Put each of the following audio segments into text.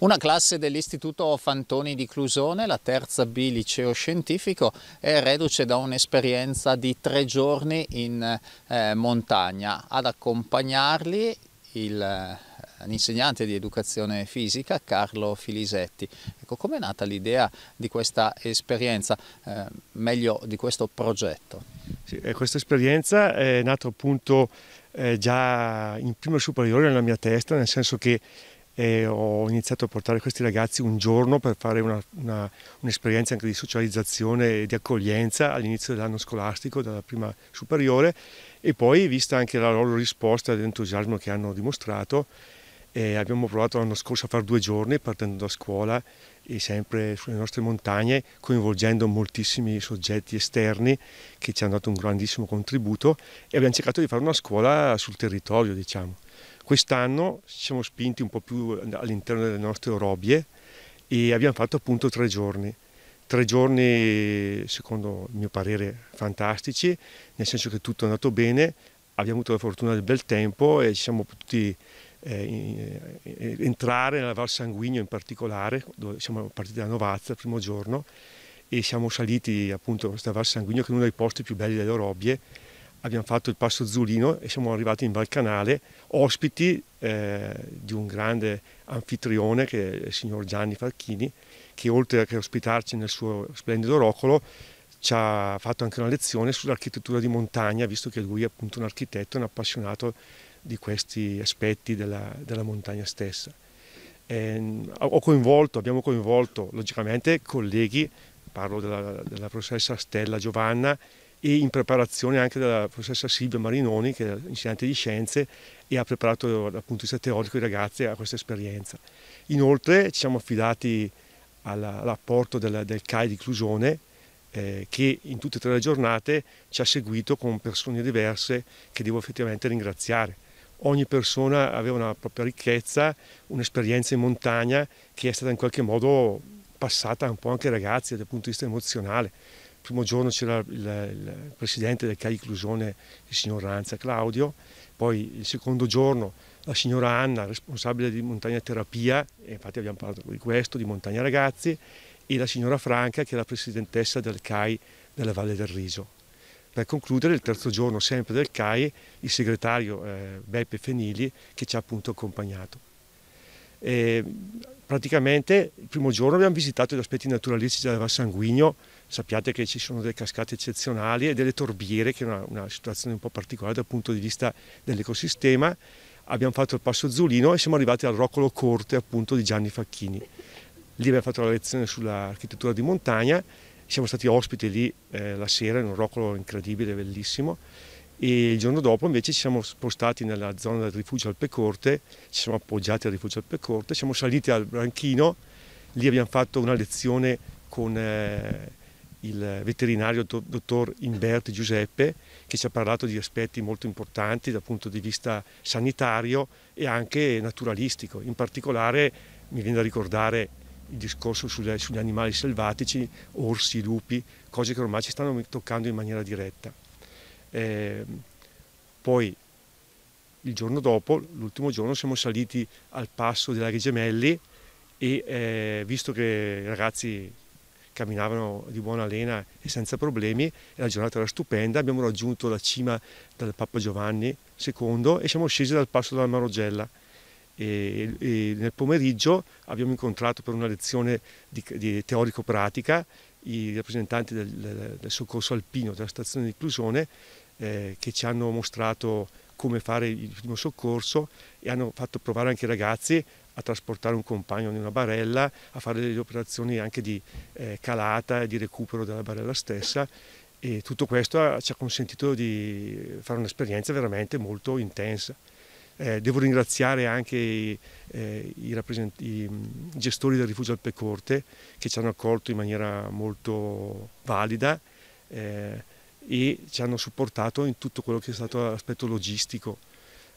Una classe dell'Istituto Fantoni di Clusone, la terza B liceo scientifico, è reduce da un'esperienza di tre giorni in eh, montagna. Ad accompagnarli il eh, insegnante di educazione fisica Carlo Filisetti. Ecco, com'è nata l'idea di questa esperienza, eh, meglio di questo progetto? Sì, eh, questa esperienza è nata appunto eh, già in prima superiore nella mia testa, nel senso che e ho iniziato a portare questi ragazzi un giorno per fare un'esperienza anche di socializzazione e di accoglienza all'inizio dell'anno scolastico, dalla prima superiore e poi vista anche la loro risposta e l'entusiasmo che hanno dimostrato e eh, abbiamo provato l'anno scorso a fare due giorni partendo da scuola e sempre sulle nostre montagne coinvolgendo moltissimi soggetti esterni che ci hanno dato un grandissimo contributo e abbiamo cercato di fare una scuola sul territorio diciamo. Quest'anno ci siamo spinti un po' più all'interno delle nostre robbie e abbiamo fatto appunto tre giorni. Tre giorni, secondo il mio parere, fantastici, nel senso che tutto è andato bene, abbiamo avuto la fortuna del bel tempo e ci siamo potuti eh, eh entrare nella Val Sanguigno in particolare, dove siamo partiti da Novazza il primo giorno e siamo saliti appunto a questa Val Sanguigno che è uno dei posti più belli delle Orobbie abbiamo fatto il passo Zulino e siamo arrivati in Valcanale, ospiti eh, di un grande anfitrione che è il signor Gianni Falchini, che oltre a ospitarci nel suo splendido rocolo ci ha fatto anche una lezione sull'architettura di montagna, visto che lui è appunto un architetto, e un appassionato di questi aspetti della, della montagna stessa. E, ehm, coinvolto, abbiamo coinvolto logicamente colleghi, parlo della, della professoressa Stella Giovanna, e in preparazione anche dalla professoressa Silvia Marinoni che è insegnante di scienze e ha preparato dal punto di vista teorico i ragazzi a questa esperienza. Inoltre ci siamo affidati all'apporto del, del, CAI di Clusione eh, che in tutte e tre le giornate ci ha seguito con persone diverse che devo effettivamente ringraziare. Ogni persona aveva una propria ricchezza, un'esperienza in montagna che è stata in qualche modo passata un po' anche ai ragazzi dal punto di vista emozionale il primo giorno c'era il, il, presidente del CAI Clusione, il signor Ranza Claudio, poi il secondo giorno la signora Anna, responsabile di montagna terapia, e infatti abbiamo parlato di questo, di montagna ragazzi, e la signora Franca che è la presidentessa del CAI della Valle del Riso. Per concludere il terzo giorno sempre del CAI il segretario eh, Beppe Fenili che ci ha appunto accompagnato. E, praticamente il primo giorno abbiamo visitato gli aspetti naturalistici della Val Sanguigno, sappiate che ci sono delle cascate eccezionali e delle torbiere, che è una, una situazione un po' particolare dal punto di vista dell'ecosistema. Abbiamo fatto il passo Zulino e siamo arrivati al Roccolo Corte appunto di Gianni Facchini. Lì abbiamo fatto la lezione sull'architettura di montagna, siamo stati ospiti lì eh, la sera in un roccolo incredibile, bellissimo e il giorno dopo invece ci siamo spostati nella zona del rifugio Alpecorte, ci siamo appoggiati al rifugio Alpecorte, siamo saliti al branchino, lì abbiamo fatto una lezione con eh, il veterinario dottor Imberti Giuseppe che ci ha parlato di aspetti molto importanti dal punto di vista sanitario e anche naturalistico. In particolare mi viene da ricordare il discorso sulle, sugli animali selvatici, orsi, lupi, cose che ormai ci stanno toccando in maniera diretta. Eh, poi il giorno dopo, l'ultimo giorno, siamo saliti al passo dei Laghi Gemelli e eh, visto che i ragazzi camminavano di buona lena e senza problemi e la giornata era stupenda, abbiamo raggiunto la cima del Papa Giovanni II e siamo scesi dal passo della Marogella. E, e nel pomeriggio abbiamo incontrato per una lezione di, di teorico-pratica i rappresentanti del, del, soccorso alpino della stazione di Clusone eh, che ci hanno mostrato come fare il primo soccorso e hanno fatto provare anche i ragazzi a trasportare un compagno in una barella, a fare delle operazioni anche di eh, calata e di recupero della barella stessa e tutto questo ci ha consentito di fare un'esperienza veramente molto intensa. Eh, devo ringraziare anche i, eh, i, i, mm, gestori del rifugio Alpecorte che ci hanno accolto in maniera molto valida. Eh, e ci hanno supportato in tutto quello che è stato l'aspetto logistico.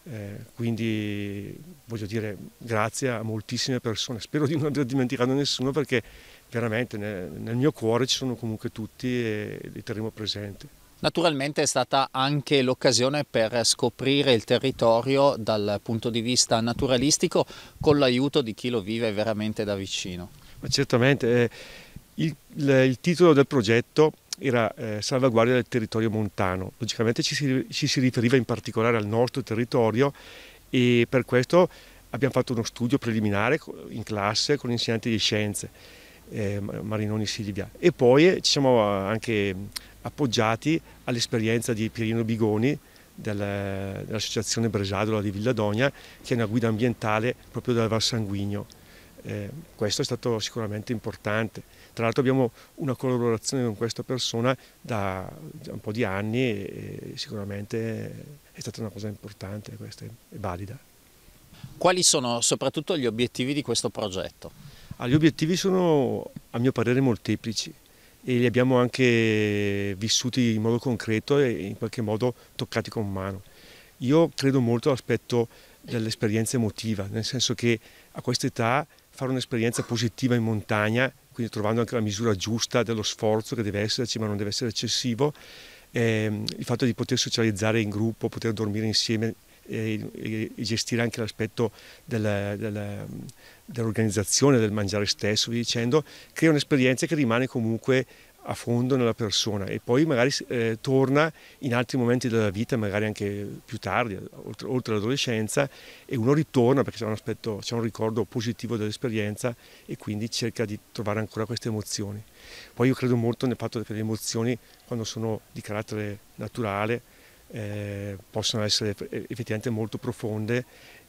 Eh, quindi voglio dire grazie a moltissime persone, spero di non aver dimenticato nessuno perché veramente nel, nel mio cuore ci sono comunque tutti e li terremo presenti. Naturalmente è stata anche l'occasione per scoprire il territorio dal punto di vista naturalistico con l'aiuto di chi lo vive veramente da vicino. Ma certamente, eh, il, il, il, titolo del progetto era eh, salvaguardia del territorio montano. Logicamente ci si, ci si riferiva in particolare al nostro territorio e per questo abbiamo fatto uno studio preliminare in classe con insegnanti di scienze, eh, Marinoni Silvia, e poi ci siamo eh, anche appoggiati all'esperienza di Pierino Bigoni dell'associazione Bresadola di Villadogna, che è una guida ambientale proprio dal Valsanguigno. Eh, questo è stato sicuramente importante. Tra l'altro abbiamo una collaborazione con questa persona da, un po' di anni e, sicuramente è stata una cosa importante questa, e valida. Quali sono soprattutto gli obiettivi di questo progetto? Ah, gli obiettivi sono a mio parere molteplici e li abbiamo anche vissuti in modo concreto e in qualche modo toccati con mano. Io credo molto all'aspetto dell'esperienza emotiva, nel senso che a questa età fare un'esperienza positiva in montagna, quindi trovando anche la misura giusta dello sforzo che deve esserci, ma non deve essere eccessivo, eh, il fatto di poter socializzare in gruppo, poter dormire insieme e, eh, e, e gestire anche l'aspetto della, della, dell'organizzazione, del mangiare stesso, via dicendo, crea un'esperienza che rimane comunque a fondo nella persona e poi magari eh, torna in altri momenti della vita, magari anche più tardi, oltre, oltre all'adolescenza, e uno ritorna perché c'è un, aspetto, c'è un ricordo positivo dell'esperienza e quindi cerca di trovare ancora queste emozioni. Poi io credo molto nel fatto che le emozioni, quando sono di carattere naturale, eh, possono essere effettivamente molto profonde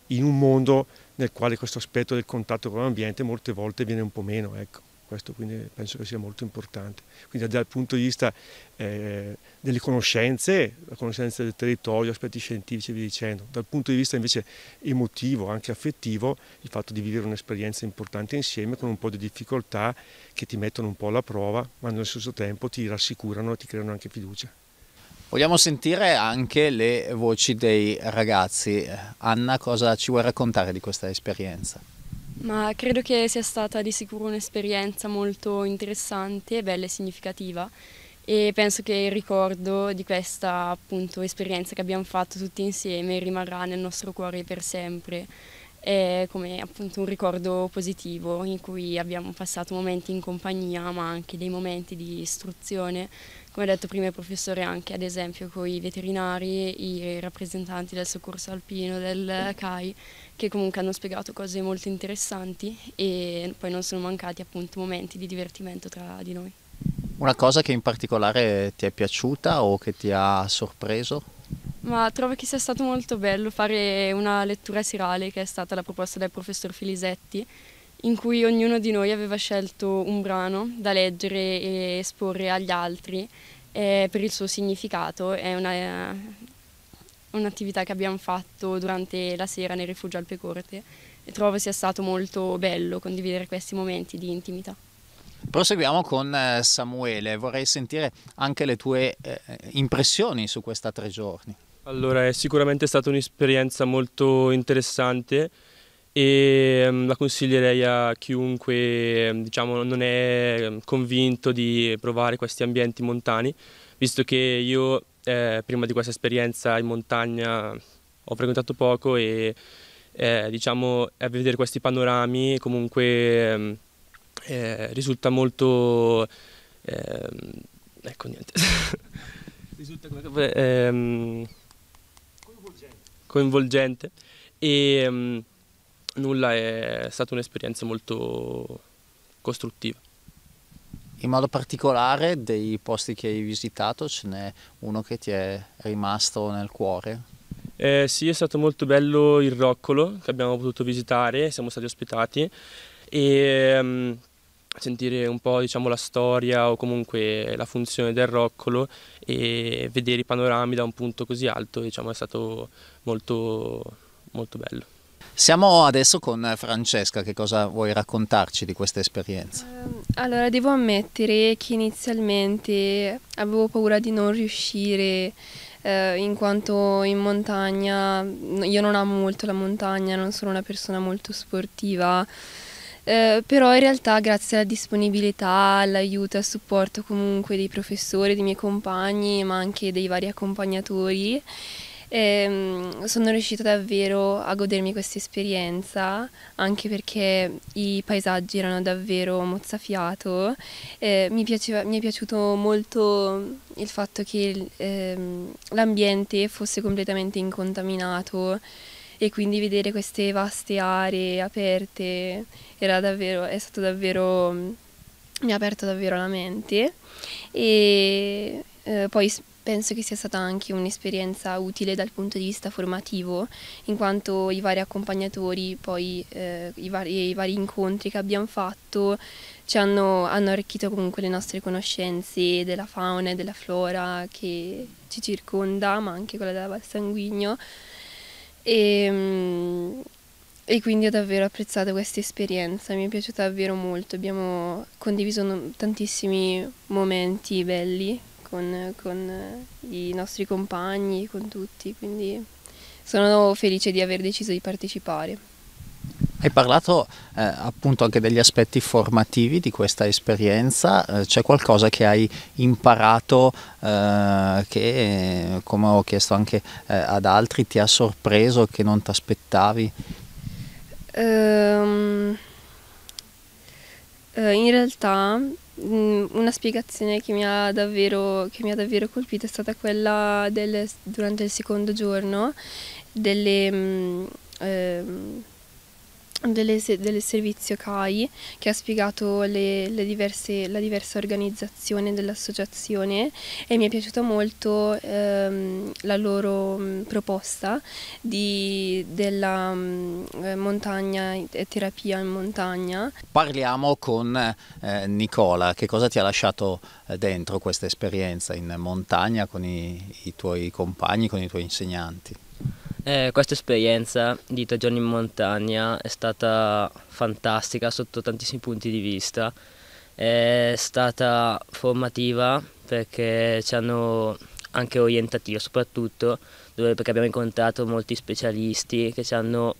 in un mondo nel quale questo aspetto del contatto con l'ambiente molte volte viene un po' meno. Ecco questo quindi penso che sia molto importante. Quindi dal punto di vista eh, delle conoscenze, la conoscenza del territorio, aspetti scientifici e via dicendo, dal punto di vista invece emotivo, anche affettivo, il fatto di vivere un'esperienza importante insieme con un po' di difficoltà che ti mettono un po' alla prova, ma nello stesso tempo ti rassicurano e ti creano anche fiducia. Vogliamo sentire anche le voci dei ragazzi. Anna, cosa ci vuoi raccontare di questa esperienza? Ma credo che sia stata di sicuro un'esperienza molto interessante, bella e significativa e penso che il ricordo di questa appunto, esperienza che abbiamo fatto tutti insieme rimarrà nel nostro cuore per sempre è come appunto un ricordo positivo in cui abbiamo passato momenti in compagnia ma anche dei momenti di istruzione come ha detto prima il professore, anche ad esempio con i veterinari, i rappresentanti del soccorso alpino, del CAI, che comunque hanno spiegato cose molto interessanti e poi non sono mancati appunto momenti di divertimento tra di noi. Una cosa che in particolare ti è piaciuta o che ti ha sorpreso? Ma trovo che sia stato molto bello fare una lettura serale che è stata la proposta del professor Filisetti in cui ognuno di noi aveva scelto un brano da leggere e esporre agli altri eh, per il suo significato. È una, un'attività che abbiamo fatto durante la sera nel rifugio Alpecorte e trovo sia stato molto bello condividere questi momenti di intimità. Proseguiamo con eh, Samuele, vorrei sentire anche le tue eh, impressioni su questa tre giorni. Allora, è sicuramente stata un'esperienza molto interessante e mm, la consiglierei a chiunque mm, diciamo, non è mm, convinto di provare questi ambienti montani, visto che io eh, prima di questa esperienza in montagna ho frequentato poco e eh, diciamo, a vedere questi panorami comunque eh, risulta molto... Ehm, ecco niente. risulta come... Ehm, coinvolgente. coinvolgente. E, nulla è stata un'esperienza molto costruttiva. In modo particolare dei posti che hai visitato ce n'è uno che ti è rimasto nel cuore? Eh, sì, è stato molto bello il Roccolo che abbiamo potuto visitare, siamo stati ospitati e um, sentire un po' diciamo, la storia o comunque la funzione del Roccolo e vedere i panorami da un punto così alto diciamo, è stato molto, molto bello. Siamo adesso con Francesca, che cosa vuoi raccontarci di questa esperienza? Ehm, allora, devo ammettere che inizialmente avevo paura di non riuscire eh, in quanto in montagna io non amo molto la montagna, non sono una persona molto sportiva. Eh, però in realtà grazie alla disponibilità, all'aiuto e al supporto comunque dei professori, dei miei compagni, ma anche dei vari accompagnatori, e, ehm, sono riuscita davvero a godermi questa esperienza, anche perché i paesaggi erano davvero mozzafiato. Eh, mi, piaceva, mi, è piaciuto molto il fatto che ehm, l'ambiente fosse completamente incontaminato e quindi vedere queste vaste aree aperte davvero, è stato davvero mi ha aperto davvero la mente e eh, poi Penso che sia stata anche un'esperienza utile dal punto di vista formativo, in quanto i vari accompagnatori, poi eh, i, vari, i, vari, incontri che abbiamo fatto ci hanno, hanno arricchito comunque le nostre conoscenze della fauna e della flora che ci circonda, ma anche quella della Val Sanguigno. E, ehm, e quindi ho davvero apprezzato questa esperienza, mi è piaciuta davvero molto, abbiamo condiviso tantissimi momenti belli con, con eh, i nostri compagni, con tutti, quindi sono felice di aver deciso di partecipare. Hai parlato eh, appunto anche degli aspetti formativi di questa esperienza, eh, c'è qualcosa che hai imparato eh, che, come ho chiesto anche eh, ad altri, ti ha sorpreso, che non ti aspettavi? Um, ehm, eh, in realtà mh, mm, una spiegazione che mi, ha davvero, che mi ha davvero colpito è stata quella del, durante il secondo giorno delle... Mh, mm, ehm, delle, del servizio CAI che ha spiegato le, le diverse, la diversa organizzazione dell'associazione e mi è piaciuta molto ehm, la loro mm, proposta di, della mh, mm, eh, montagna e terapia in montagna. Parliamo con eh, Nicola, che cosa ti ha lasciato eh, dentro questa esperienza in montagna con i, i tuoi compagni, con i tuoi insegnanti? Eh, questa esperienza di tre giorni in montagna è stata fantastica sotto tantissimi punti di vista, è stata formativa perché ci hanno anche orientativa soprattutto dove, perché abbiamo incontrato molti specialisti che ci hanno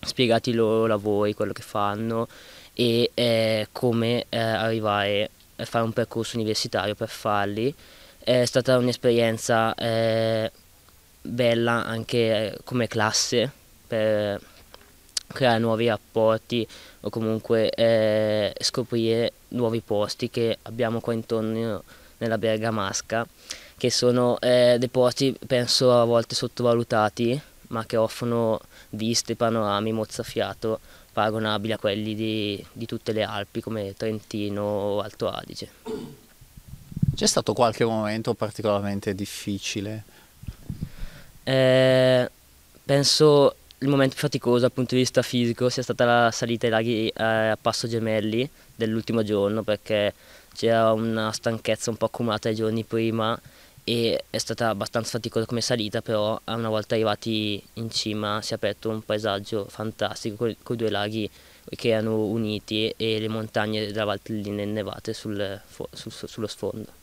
spiegato i loro lavori, quello che fanno e eh, come eh, arrivare a fare un percorso universitario per farli. È stata un'esperienza eh, bella anche eh, come classe per creare nuovi rapporti o comunque eh, scoprire nuovi posti che abbiamo qua intorno nella Bergamasca che sono eh, dei posti penso a volte sottovalutati ma che offrono viste, panorami, mozzafiato paragonabili a quelli di, di tutte le Alpi come Trentino o Alto Adige. C'è stato qualche momento particolarmente difficile eh, penso il momento più faticoso dal punto di vista fisico sia stata la salita ai laghi eh, a Passo Gemelli dell'ultimo giorno perché c'era una stanchezza un po' accumulata i giorni prima e è stata abbastanza faticosa come salita però una volta arrivati in cima si è aperto un paesaggio fantastico con i due laghi che erano uniti e le montagne della Valtellina innevate sul, sul, sullo sfondo.